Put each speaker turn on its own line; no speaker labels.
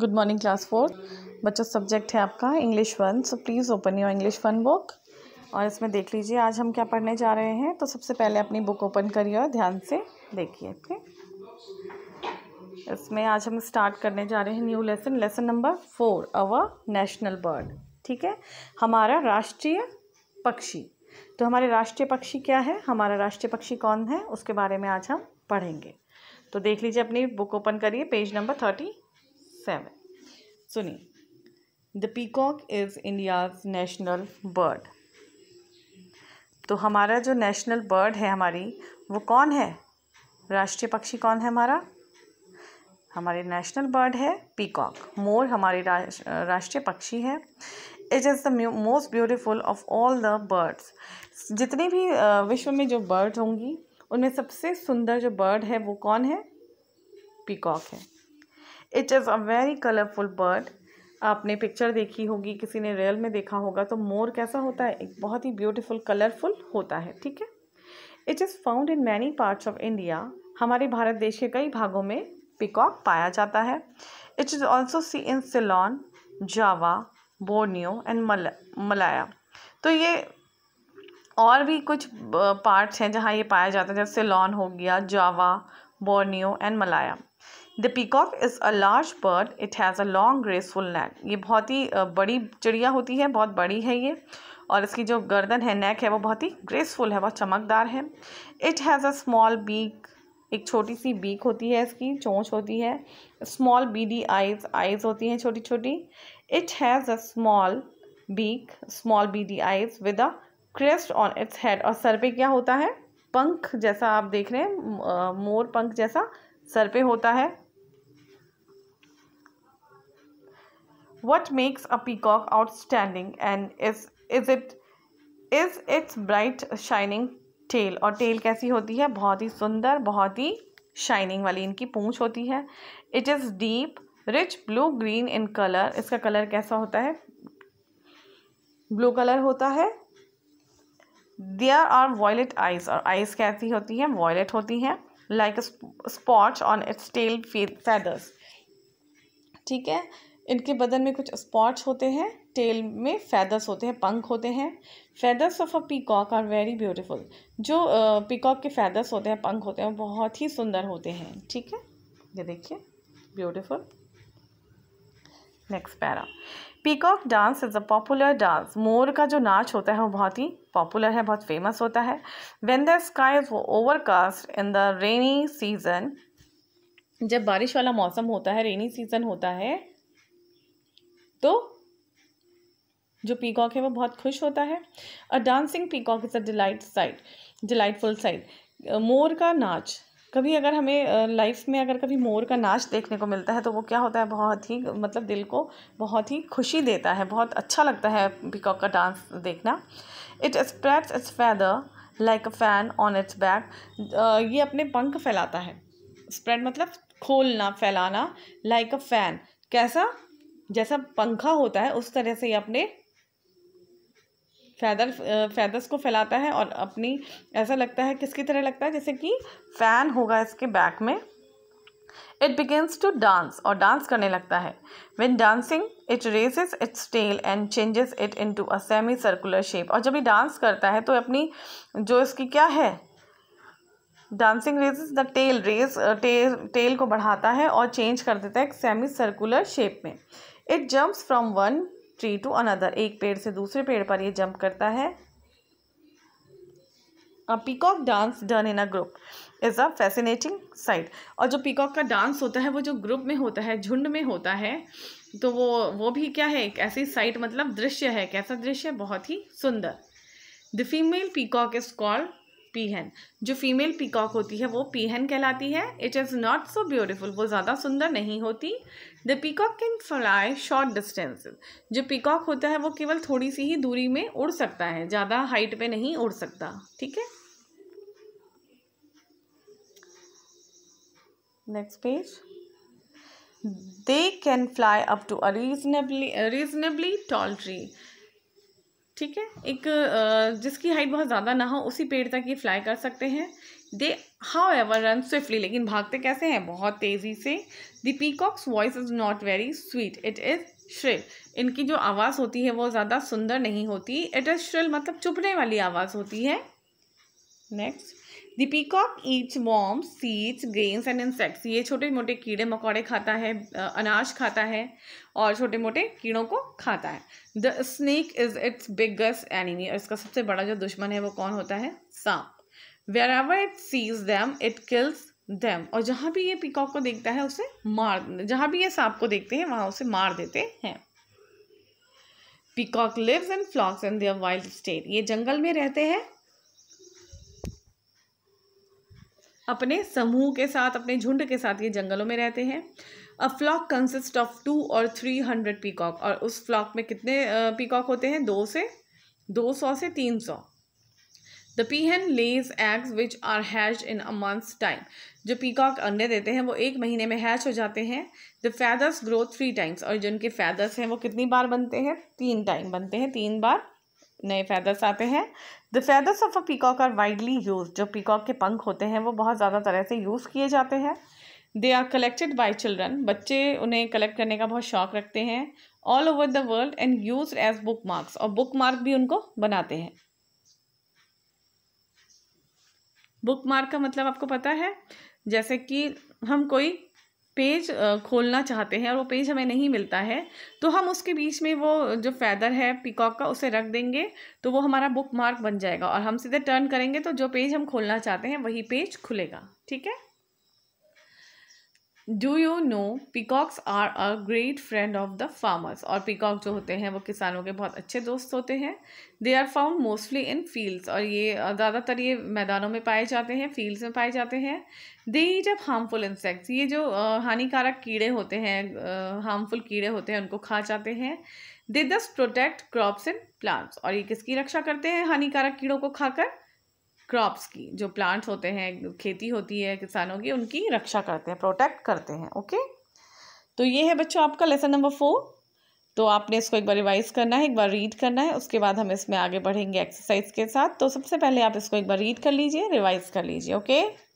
good morning class four बच्चों subject है आपका English one so please open your English one book और इसमें देख लीजिए आज हम क्या पढ़ने जा रहे हैं तो सबसे पहले अपनी बुक ओपन करिए और ध्यान से देखिए ओके इसमें आज हम स्टार्ट करने जा रहे हैं new lesson lesson number four our national bird ठीक है हमारा राष्ट्रीय पक्षी तो हमारे राष्ट्रीय पक्षी क्या है हमारा राष्ट्रीय पक्षी कौन है उसके बारे में आज हम पढ़ेंगे तो देख लीजिए अपनी बुक ओपन करिए पेज नंबर थर्टी सेवन सुनिए the peacock is India's national bird तो हमारा जो नेशनल बर्ड है हमारी वो कौन है राष्ट्रीय पक्षी कौन है हमारा हमारे नेशनल बर्ड है पीकॉक मोर हमारे राष्ट्रीय पक्षी है it is the most beautiful of all the birds जितने भी विश्व में जो बर्ड होंगी उनमें सबसे सुंदर जो बर्ड है वो कौन है पीकॉक है it is a very colourful bird आपने पिक्चर देखी होगी किसी ने रियल में देखा होगा तो मोर कैसा होता है एक बहुत ही ब्यूटीफुल कलरफुल होता है ठीक है it is found in many parts of India हमारे भारत देश के कई भागों में पिकॉक पाया जाता है it is also seen in Ceylon Java Borneo and मल मलाया तो ये और भी कुछ पार्ट्स uh, हैं जहाँ ये पाया जाता है जैसे सिलॉन हो गया Java Borneo and Malaya the peacock is a large bird it has a long graceful neck ये बहुत ही बड़ी चिड़िया होती है बहुत बड़ी है ये और इसकी जो गर्दन है नेक है वो बहुत ही ग्रेसफुल है बहुत चमकदार है it has a small beak एक छोटी सी बीक होती है इसकी चोंच होती है स्मॉल बीडी आइज आइज होती हैं छोटी छोटी it has a small beak small beady eyes with a crest on its head और सर पे क्या होता है पंख जैसा आप देख रहे हैं मोर पंख जैसा सर पे होता है What makes a peacock outstanding and is is it is its bright shining tail और tail कैसी होती है बहुत ही सुंदर बहुत ही शाइनिंग वाली इनकी पूंछ होती है it is deep rich blue green in colour इसका कलर कैसा होता है ब्लू कलर होता है देयर आर वॉयलेट आइज और आइज कैसी होती हैं वॉयलेट होती हैं like spots on its tail feathers ठीक है इनके बदन में कुछ स्पॉट्स होते हैं टेल में फैदर्स होते हैं पंख होते हैं feathers of a peacock are very beautiful जो पीकॉक के फैदर्स होते हैं पंख होते हैं बहुत ही सुंदर होते हैं ठीक है ये देखिए beautiful next para peacock dance is a popular dance मोर का जो नाच होता है वो बहुत ही पॉपुलर है बहुत फेमस होता है वेन द स्काई वो overcast in the rainy season जब बारिश वाला मौसम होता है रेनी सीज़न होता है तो जो पीकॉक है वो बहुत खुश होता है a dancing peacock is a delight sight delightful sight मोर का नाच कभी अगर हमें लाइफ में अगर कभी मोर का नाच देखने को मिलता है तो वो क्या होता है बहुत ही मतलब दिल को बहुत ही खुशी देता है बहुत अच्छा लगता है पीकॉक का डांस देखना it spreads its feather like a fan on its back ये अपने पंख फैलाता है स्प्रेड मतलब खोलना फैलाना लाइक अ फैन कैसा जैसा पंखा होता है उस तरह से ये अपने फैदर फैदर्स को फैलाता है और अपनी ऐसा लगता है किसकी तरह लगता है जैसे कि फ़ैन होगा इसके बैक में इट बिगेंस टू डांस और डांस करने लगता है when dancing it raises its tail and changes it into a semi circular shape और जब ये डांस करता है तो अपनी जो इसकी क्या है dancing raises the tail raise tail को बढ़ाता है और चेंज कर देता है एक सेमी सर्कुलर शेप में it jumps from one tree to another एक पेड़ से दूसरे पेड़ पर ये जंप करता है peacock dance done in a group is a fascinating sight और जो पीकॉक का डांस होता है वो जो ग्रुप में होता है झुंड में होता है तो वो वो भी क्या है एक ऐसी साइट मतलब दृश्य है कैसा दृश्य बहुत ही सुंदर the female peacock is called peahen जो फीमेल पीकॉक होती है वो पीहन कहलाती है it is not so beautiful वो ज़्यादा सुंदर नहीं होती the peacock can fly short distance जो पीकॉक होता है वो केवल थोड़ी सी ही दूरी में उड़ सकता है ज़्यादा हाइट पे नहीं उड़ सकता ठीक है next page they can fly up to a reasonably reasonably tall tree ठीक है एक जिसकी हाइट बहुत ज़्यादा ना हो उसी पेड़ तक ये फ्लाई कर सकते हैं they however run swiftly लेकिन भागते कैसे हैं बहुत तेज़ी से the peacock's voice is not very sweet it is shrill इनकी जो आवाज़ होती है वो ज़्यादा सुंदर नहीं होती इट इज़ श्रिल मतलब चुपने वाली आवाज़ होती है next the peacock eats worms seeds grains and insects ये छोटे मोटे कीड़े मकोड़े खाता है अनाज खाता है और छोटे मोटे कीड़ों को खाता है the snake is its biggest enemy और इसका सबसे बड़ा जो दुश्मन है वो कौन होता है सांप wherever it sees them it kills them और जहाँ भी ये पीकॉक को देखता है उसे मार जहाँ भी ये सांप को देखते हैं वहाँ उसे मार देते हैं peacock lives in flocks in their wild state ये जंगल में रहते हैं अपने समूह के साथ अपने झुंड के साथ ये जंगलों में रहते हैं a flock consist of two और थ्री हंड्रेड पीकॉक और उस फ्लॉक में कितने पीकॉक होते हैं दो से दो सौ से तीन सौ the peahen lays eggs which are hatch in a month's time जो पीकॉक अंडे देते हैं वो एक महीने में हैच हो जाते हैं the feathers grow three times और जिनके फैदर्स हैं वो कितनी बार बनते हैं तीन टाइम बनते हैं तीन बार नए फैदर्स आते हैं the feathers of a peacock are widely use जो पीकॉक के पंख होते हैं वो बहुत ज़्यादा तरह से यूज़ किए जाते हैं they are collected by children बच्चे उन्हें कलेक्ट करने का बहुत शौक रखते हैं all over the world and use as book marks और बुक मार्क भी उनको बनाते हैं बुक मार्क का मतलब आपको पता है जैसे कि हम कोई पेज खोलना चाहते हैं और वो पेज हमें नहीं मिलता है तो हम उसके बीच में वो जो फैदर है पिकॉक का उसे रख देंगे तो वो हमारा बुक मार्क बन जाएगा और हम सीधे टर्न करेंगे तो जो पेज हम खोलना चाहते हैं वही पेज खुलेगा ठीक है do you know peacocks are a great friend of the farmers और पिकॉक जो होते हैं वो किसानों के बहुत अच्छे दोस्त होते हैं they are found mostly in fields और ये ज़्यादातर ये मैदानों में पाए जाते हैं फील्ड्स में पाए जाते हैं they eat up harmful insects ये जो हानिकारक कीड़े होते हैं हार्मफुल कीड़े होते हैं उनको खा जाते हैं दे दस प्रोटेक्ट क्रॉप्स एंड प्लांट्स और ये किसकी रक्षा करते हैं हानिकारक कीड़ों को खाकर क्रॉप्स की जो प्लांट्स होते हैं खेती होती है किसानों की उनकी रक्षा करते हैं प्रोटेक्ट करते हैं ओके तो ये है बच्चों आपका लेसन नंबर फोर तो आपने इसको एक बार रिवाइज करना है एक बार रीड करना है उसके बाद हम इसमें आगे बढ़ेंगे एक्सरसाइज के साथ तो सबसे पहले आप इसको एक बार रीड कर लीजिए रिवाइज कर लीजिए ओके